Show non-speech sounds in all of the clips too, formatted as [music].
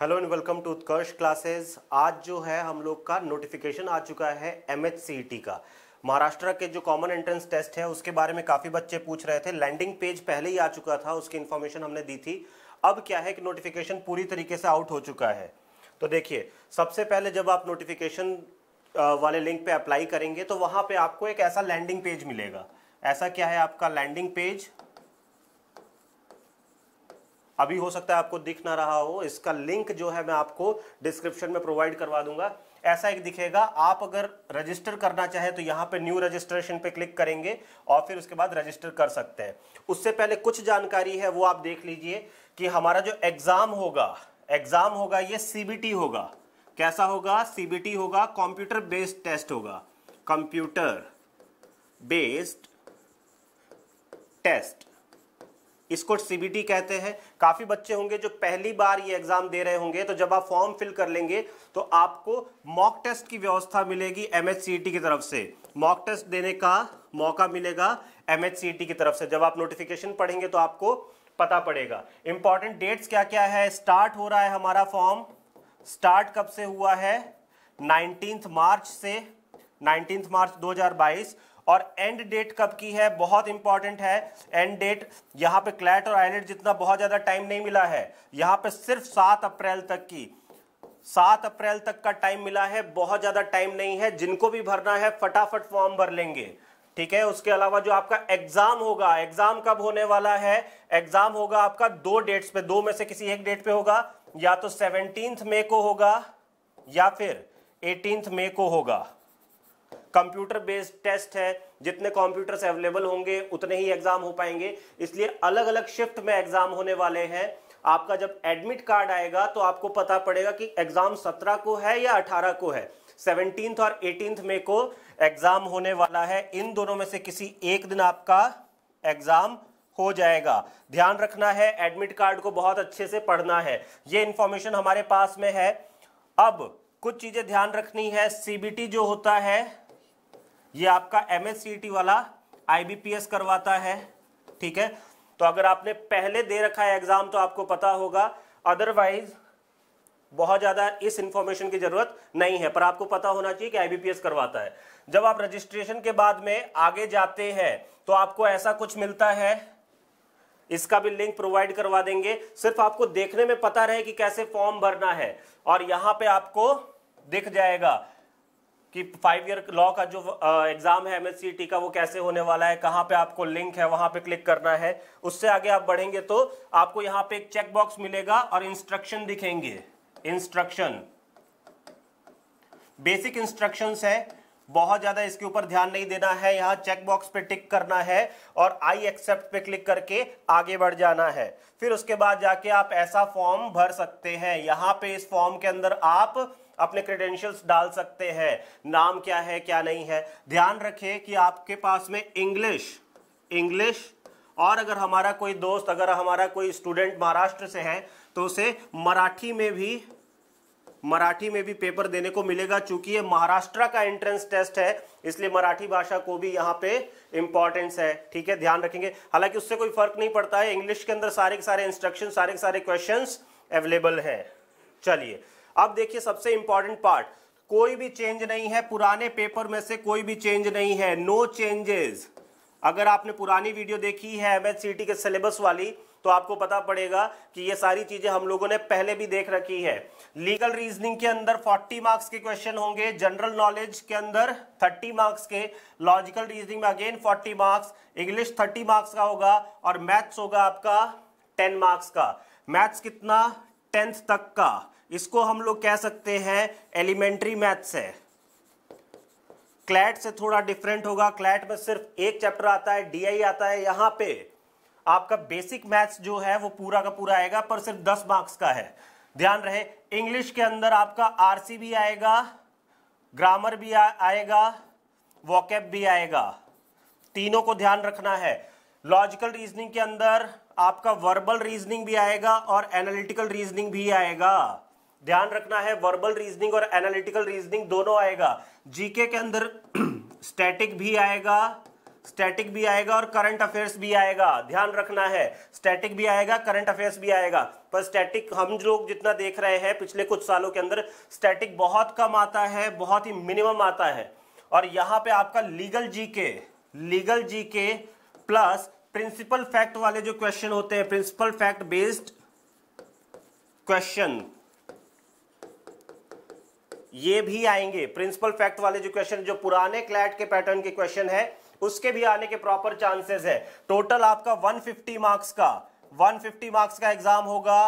hello and welcome to Utkarsh classes आज जो है हम लोग का नोटिफिकेशन आ चुका है एम e का महाराष्ट्र के जो कॉमन एंट्रेंस टेस्ट है उसके बारे में काफ़ी बच्चे पूछ रहे थे लैंडिंग पेज पहले ही आ चुका था उसकी इन्फॉर्मेशन हमने दी थी अब क्या है कि नोटिफिकेशन पूरी तरीके से आउट हो चुका है तो देखिए सबसे पहले जब आप नोटिफिकेशन वाले लिंक पे अप्लाई करेंगे तो वहाँ पे आपको एक ऐसा लैंडिंग पेज मिलेगा ऐसा क्या है आपका लैंडिंग पेज अभी हो सकता है आपको दिख ना रहा हो इसका लिंक जो है मैं आपको डिस्क्रिप्शन में प्रोवाइड करवा दूंगा ऐसा एक दिखेगा आप अगर रजिस्टर करना चाहे तो यहाँ पे न्यू रजिस्ट्रेशन पे क्लिक करेंगे और फिर उसके बाद रजिस्टर कर सकते हैं उससे पहले कुछ जानकारी है वो आप देख लीजिए कि हमारा जो एग्ज़ाम होगा एग्ज़ाम होगा ये सी होगा कैसा होगा सी होगा कंप्यूटर बेस्ड टेस्ट होगा कंप्यूटर बेस्ड टेस्ट इसको सीबीटी कहते हैं काफ़ी बच्चे होंगे जो पहली बार ये एग्ज़ाम दे रहे होंगे तो जब आप फॉर्म फिल कर लेंगे तो आपको मॉक टेस्ट की व्यवस्था मिलेगी एम e की तरफ से मॉक टेस्ट देने का मौका मिलेगा एम e की तरफ से जब आप नोटिफिकेशन पढ़ेंगे तो आपको पता पड़ेगा इंपॉर्टेंट डेट्स क्या क्या है स्टार्ट हो रहा है हमारा फॉर्म स्टार्ट कब से हुआ है नाइनटीन मार्च से नाइनटीन मार्च दो और एंड डेट कब की है बहुत इंपॉर्टेंट है एंड डेट यहाँ पे क्लैट और आईलेट जितना बहुत ज़्यादा टाइम नहीं मिला है यहाँ पे सिर्फ सात अप्रैल तक की सात अप्रैल तक का टाइम मिला है बहुत ज़्यादा टाइम नहीं है जिनको भी भरना है फटाफट फॉर्म भर लेंगे ठीक है उसके अलावा जो आपका एग्जाम होगा एग्जाम कब होने वाला है एग्जाम होगा आपका दो डेट्स पे दो में से किसी एक डेट पे होगा या तो सेवनटीन्थ मे को होगा या फिर एटीनथ मे को होगा कंप्यूटर बेस्ड टेस्ट है जितने कंप्यूटर्स अवेलेबल होंगे उतने ही एग्जाम हो पाएंगे इसलिए अलग अलग शिफ्ट में एग्जाम होने वाले हैं आपका जब एडमिट कार्ड आएगा तो आपको पता पड़ेगा कि एग्जाम सत्रह को है या अठारह को है सेवनटीन और एटीन में को एग्जाम होने वाला है इन दोनों में से किसी एक दिन आपका एग्जाम हो जाएगा ध्यान रखना है एडमिट कार्ड को बहुत अच्छे से पढ़ना है ये इंफॉर्मेशन हमारे पास में है अब कुछ चीजें ध्यान रखनी है सीबीटी जो होता है ये आपका एम वाला आईबीपीएस करवाता है ठीक है तो अगर आपने पहले दे रखा है एग्जाम तो आपको पता होगा अदरवाइज बहुत ज़्यादा इस इंफॉर्मेशन की ज़रूरत नहीं है पर आपको पता होना चाहिए कि आईबीपीएस करवाता है जब आप रजिस्ट्रेशन के बाद में आगे जाते हैं तो आपको ऐसा कुछ मिलता है इसका भी लिंक प्रोवाइड करवा देंगे सिर्फ आपको देखने में पता रहे कि कैसे फॉर्म भरना है और यहां पे आपको दिख जाएगा कि फाइव ईयर लॉ का जो एग्जाम है एमएससीटी e का वो कैसे होने वाला है कहाँ पे आपको लिंक है वहां पे क्लिक करना है उससे आगे आप बढ़ेंगे तो आपको यहाँ पे एक चेक बॉक्स मिलेगा और इंस्ट्रक्शन दिखेंगे इंस्ट्रक्शन बेसिक इंस्ट्रक्शन है बहुत ज्यादा इसके ऊपर ध्यान नहीं देना है यहाँ चेक बॉक्स पे टिक करना है और आई एक्सेप्ट पे क्लिक करके आगे बढ़ जाना है फिर उसके बाद जाके आप ऐसा फॉर्म भर सकते हैं यहाँ पे इस फॉर्म के अंदर आप अपने क्रेडेंशियल्स डाल सकते हैं नाम क्या है क्या नहीं है ध्यान रखें कि आपके पास में इंग्लिश इंग्लिश और अगर हमारा कोई दोस्त अगर हमारा कोई स्टूडेंट महाराष्ट्र से है तो उसे मराठी में भी मराठी में भी पेपर देने को मिलेगा चूंकि ये महाराष्ट्र का एंट्रेंस टेस्ट है इसलिए मराठी भाषा को भी यहाँ पे इंपॉर्टेंस है ठीक है ध्यान रखेंगे हालांकि उससे कोई फर्क नहीं पड़ता है इंग्लिश के अंदर सारे के सारे इंस्ट्रक्शन सारे के सारे क्वेश्चन अवेलेबल है चलिए अब देखिए सबसे इंपॉर्टेंट पार्ट कोई भी चेंज नहीं है पुराने पेपर में से कोई भी चेंज नहीं है नो चेंजेस अगर आपने पुरानी वीडियो देखी है एमएचसीटी के सिलेबस वाली तो आपको पता पड़ेगा कि ये सारी चीजें हम लोगों ने पहले भी देख रखी है लीगल रीजनिंग के अंदर 40 मार्क्स के क्वेश्चन होंगे जनरल नॉलेज के अंदर 30 मार्क्स के लॉजिकल रीजनिंग में अगेन 40 मार्क्स इंग्लिश 30 मार्क्स का होगा और मैथ्स होगा आपका 10 मार्क्स का मैथ्स कितना टेंथ तक का इसको हम लोग कह सकते हैं एलिमेंट्री मैथ्स है क्लैट से थोड़ा डिफरेंट होगा क्लैट में सिर्फ एक चैप्टर आता है डीआई आता है यहां पे आपका बेसिक मैथ्स जो है वो पूरा का पूरा आएगा पर सिर्फ दस मार्क्स का है ध्यान रहे इंग्लिश के अंदर आपका आरसी भी आएगा ग्रामर भी आ, आएगा वॉकैप भी आएगा तीनों को ध्यान रखना है लॉजिकल रीजनिंग के अंदर आपका वर्बल रीजनिंग भी आएगा और एनालिटिकल रीजनिंग भी आएगा ध्यान रखना है वर्बल रीजनिंग और एनालिटिकल रीजनिंग दोनों आएगा जीके के अंदर स्टैटिक [clears throat] भी आएगा स्टैटिक भी आएगा और करंट अफेयर्स भी आएगा ध्यान रखना है स्टैटिक भी आएगा करंट अफेयर्स भी आएगा पर स्टैटिक हम लोग जितना देख रहे हैं पिछले कुछ सालों के अंदर स्टैटिक बहुत कम आता है बहुत ही मिनिमम आता है और यहां पे आपका legal GK legal GK plus principle fact वाले जो क्वेश्चन होते हैं प्रिंसिपल फैक्ट बेस्ड क्वेश्चन ये भी आएंगे प्रिंसिपल फैक्ट वाले जो क्वेश्चन जो पुराने क्लैट के पैटर्न के क्वेश्चन है उसके भी आने के प्रॉपर चांसेस है टोटल आपका 150 मार्क्स का 150 मार्क्स का एग्जाम होगा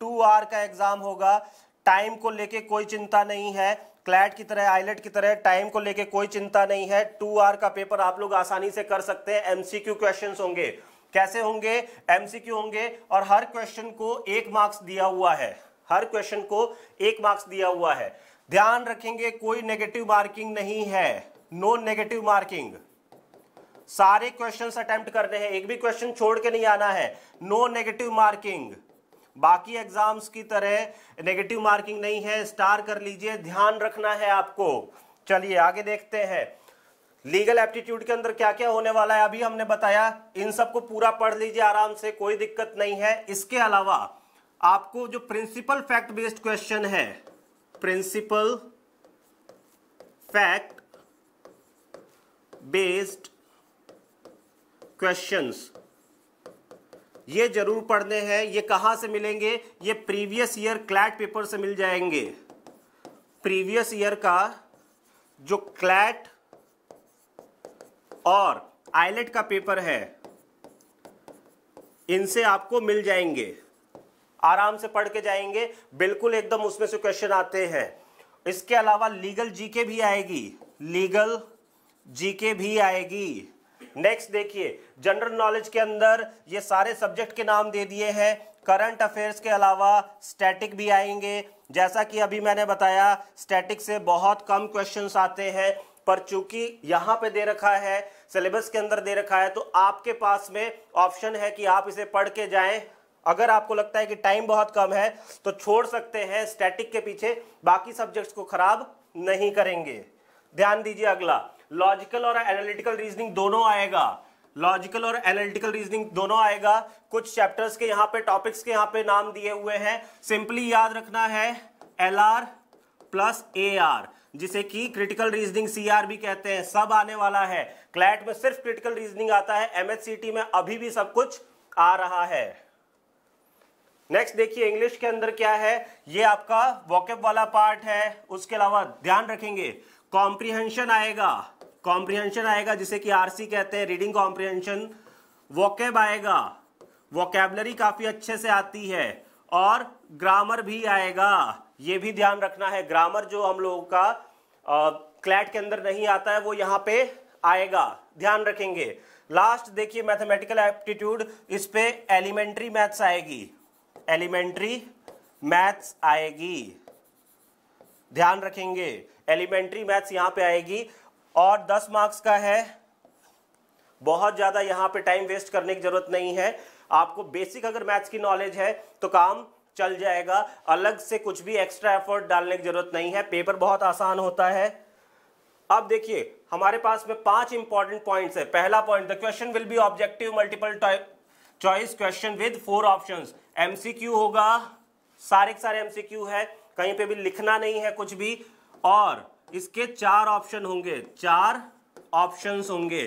टू आर का एग्जाम होगा टाइम को लेके कोई चिंता नहीं है क्लैट की तरह आईलेट की तरह टाइम को लेके कोई चिंता नहीं है टू आर का पेपर आप लोग आसानी से कर सकते हैं एमसीक्यू क्वेश्चंस होंगे कैसे होंगे एमसीक्यू होंगे और हर क्वेश्चन को एक मार्क्स दिया हुआ है हर क्वेश्चन को एक मार्क्स दिया हुआ है ध्यान रखेंगे कोई नेगेटिव मार्किंग नहीं है नो नेगेटिव मार्किंग सारे क्वेश्चन अटेम्प्ट करने हैं एक भी क्वेश्चन छोड़ के नहीं आना है नो नेगेटिव मार्किंग बाकी एग्जाम्स की तरह नेगेटिव मार्किंग नहीं है स्टार कर लीजिए ध्यान रखना है आपको चलिए आगे देखते हैं लीगल एप्टीट्यूड के अंदर क्या क्या होने वाला है अभी हमने बताया इन सबको पूरा पढ़ लीजिए आराम से कोई दिक्कत नहीं है इसके अलावा आपको जो प्रिंसिपल फैक्ट बेस्ड क्वेश्चन है प्रिंसिपल फैक्ट बेस्ड क्वेश्चंस ये जरूर पढ़ने हैं ये कहाँ से मिलेंगे ये प्रीवियस ईयर क्लैट पेपर से मिल जाएंगे प्रीवियस ईयर का जो क्लैट और आईलेट का पेपर है इनसे आपको मिल जाएंगे आराम से पढ़ के जाएंगे बिल्कुल एकदम उसमें से क्वेश्चन आते हैं इसके अलावा लीगल जीके भी आएगी लीगल जीके भी आएगी नेक्स्ट देखिए जनरल नॉलेज के अंदर ये सारे सब्जेक्ट के नाम दे दिए हैं करंट अफेयर्स के अलावा स्टैटिक भी आएंगे जैसा कि अभी मैंने बताया स्टैटिक से बहुत कम क्वेश्चंस आते हैं पर चूंकि यहाँ पे दे रखा है सिलेबस के अंदर दे रखा है तो आपके पास में ऑप्शन है कि आप इसे पढ़ के जाएं अगर आपको लगता है कि टाइम बहुत कम है तो छोड़ सकते हैं स्टैटिक के पीछे बाकी सब्जेक्ट्स को खराब नहीं करेंगे ध्यान दीजिए अगला लॉजिकल और एनालिटिकल रीजनिंग दोनों आएगा लॉजिकल और एनालिटिकल रीजनिंग दोनों आएगा कुछ चैप्टर्स के यहां पे टॉपिक्स के यहां पे नाम दिए हुए हैं सिंपली याद रखना है L R plus A R जिसे कि क्रिटिकल रीजनिंग सीआर भी कहते हैं सब आने वाला है क्लैट में सिर्फ क्रिटिकल रीजनिंग आता है एमएचसीटी में अभी भी सब कुछ आ रहा है नेक्स्ट देखिए इंग्लिश के अंदर क्या है ये आपका वॉकअप वाला पार्ट है उसके अलावा ध्यान रखेंगे कॉम्प्रिहेंशन आएगा कॉम्प्रिहेंशन आएगा जिसे कि आरसी कहते हैं रीडिंग कॉम्प्रिहेंशन वोकेब आएगा वोकेबलरी काफ़ी अच्छे से आती है और ग्रामर भी आएगा ये भी ध्यान रखना है ग्रामर जो हम लोगों का क्लैट के अंदर नहीं आता है वो यहाँ पे आएगा ध्यान रखेंगे लास्ट देखिए मैथमेटिकल एप्टीट्यूड इस पे एलिमेंट्री मैथ्स आएगी एलिमेंट्री मैथ्स आएगी ध्यान रखेंगे एलिमेंट्री मैथ्स यहां पे आएगी और 10 मार्क्स का है बहुत ज़्यादा यहां पे टाइम वेस्ट करने की ज़रूरत नहीं है आपको बेसिक अगर मैथ्स की नॉलेज है तो काम चल जाएगा अलग से कुछ भी एक्स्ट्रा एफर्ट डालने की ज़रूरत नहीं है पेपर बहुत आसान होता है अब देखिए हमारे पास में पांच इंपॉर्टेंट पॉइंट्स है पहला point the question will be objective multiple choice question with four options MCQ होगा सारे सारे एमसीक्यू है कहीं पे भी लिखना नहीं है कुछ भी और इसके चार ऑप्शन होंगे चार ऑप्शंस होंगे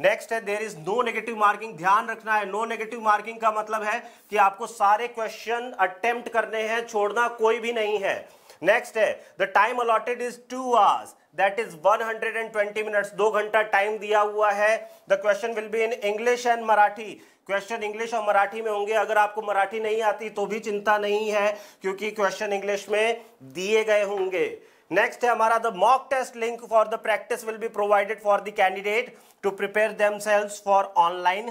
नेक्स्ट है there is no negative marking ध्यान रखना है नो नेगेटिव मार्किंग का मतलब है कि आपको सारे क्वेश्चन अटेम्प्ट करने हैं छोड़ना कोई भी नहीं है नेक्स्ट है the time allotted is two hours that is 120 minutes दो घंटा टाइम दिया हुआ है the question will be in English and Marathi question English और मराठी में होंगे अगर आपको मराठी नहीं आती तो भी चिंता नहीं है क्योंकि क्वेश्चन इंग्लिश में दिए गए होंगे नेक्स्ट है हमारा the mock test link for the practice will be provided for the candidate to prepare them for online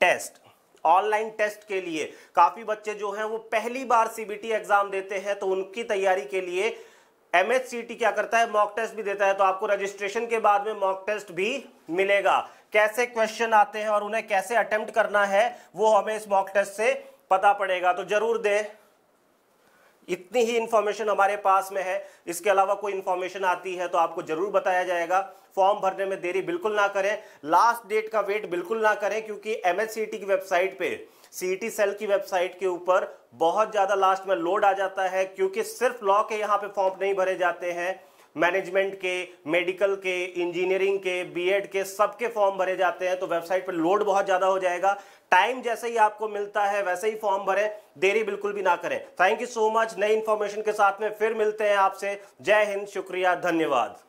test online test के लिए काफी बच्चे जो हैं वो पहली बार सीबीटी एग्जाम देते हैं तो उनकी तैयारी के लिए एमएचसीटी क्या करता है मॉक टेस्ट भी देता है तो आपको रजिस्ट्रेशन के बाद में मॉक टेस्ट भी मिलेगा कैसे क्वेश्चन आते हैं और उन्हें कैसे अटेम्प्ट करना है वो हमें इस मॉक टेस्ट से पता पड़ेगा तो जरूर दे इतनी ही इंफॉर्मेशन हमारे पास में है इसके अलावा कोई इंफॉर्मेशन आती है तो आपको जरूर बताया जाएगा फॉर्म भरने में देरी बिल्कुल ना करें लास्ट डेट का वेट बिल्कुल ना करें क्योंकि एमएचसीटी की वेबसाइट पे सीटी सेल की वेबसाइट के ऊपर बहुत ज़्यादा लास्ट में लोड आ जाता है क्योंकि सिर्फ लॉ के यहाँ पे फॉर्म नहीं भरे जाते हैं मैनेजमेंट के मेडिकल के इंजीनियरिंग के बीएड के सबके फॉर्म भरे जाते हैं तो वेबसाइट पर लोड बहुत ज़्यादा हो जाएगा टाइम जैसे ही आपको मिलता है वैसे ही फॉर्म भरें देरी बिल्कुल भी ना करें थैंक यू सो मच नई इन्फॉर्मेशन के साथ में फिर मिलते हैं आपसे जय हिंद शुक्रिया धन्यवाद